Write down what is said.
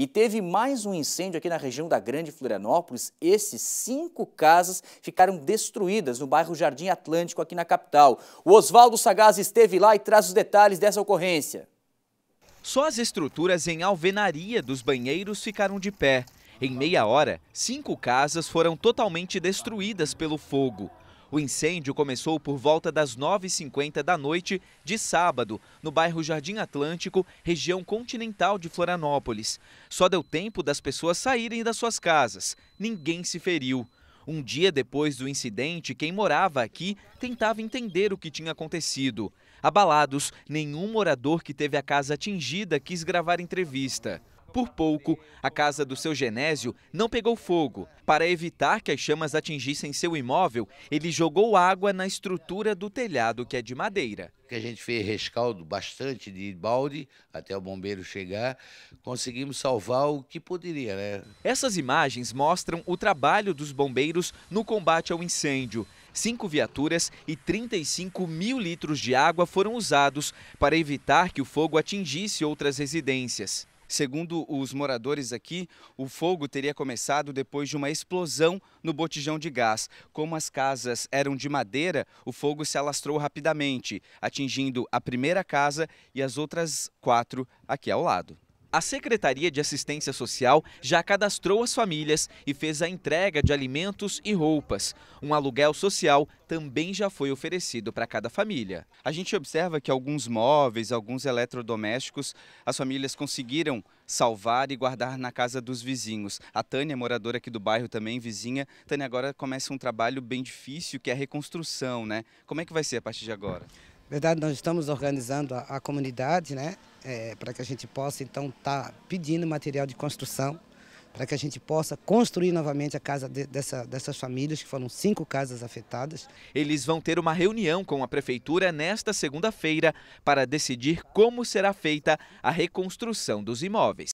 E teve mais um incêndio aqui na região da Grande Florianópolis. Esses cinco casas ficaram destruídas no bairro Jardim Atlântico, aqui na capital. O Oswaldo Sagaz esteve lá e traz os detalhes dessa ocorrência. Só as estruturas em alvenaria dos banheiros ficaram de pé. Em meia hora, cinco casas foram totalmente destruídas pelo fogo. O incêndio começou por volta das 9h50 da noite de sábado, no bairro Jardim Atlântico, região continental de Florianópolis. Só deu tempo das pessoas saírem das suas casas. Ninguém se feriu. Um dia depois do incidente, quem morava aqui tentava entender o que tinha acontecido. Abalados, nenhum morador que teve a casa atingida quis gravar entrevista. Por pouco, a casa do seu Genésio não pegou fogo. Para evitar que as chamas atingissem seu imóvel, ele jogou água na estrutura do telhado, que é de madeira. Que a gente fez rescaldo bastante de balde até o bombeiro chegar, conseguimos salvar o que poderia, né? Essas imagens mostram o trabalho dos bombeiros no combate ao incêndio. Cinco viaturas e 35 mil litros de água foram usados para evitar que o fogo atingisse outras residências. Segundo os moradores aqui, o fogo teria começado depois de uma explosão no botijão de gás. Como as casas eram de madeira, o fogo se alastrou rapidamente, atingindo a primeira casa e as outras quatro aqui ao lado. A Secretaria de Assistência Social já cadastrou as famílias e fez a entrega de alimentos e roupas. Um aluguel social também já foi oferecido para cada família. A gente observa que alguns móveis, alguns eletrodomésticos, as famílias conseguiram salvar e guardar na casa dos vizinhos. A Tânia, moradora aqui do bairro também, vizinha. Tânia agora começa um trabalho bem difícil que é a reconstrução, né? Como é que vai ser a partir de agora? verdade, nós estamos organizando a, a comunidade, né? É, para que a gente possa, então, estar tá pedindo material de construção, para que a gente possa construir novamente a casa de, dessa, dessas famílias, que foram cinco casas afetadas. Eles vão ter uma reunião com a Prefeitura nesta segunda-feira para decidir como será feita a reconstrução dos imóveis.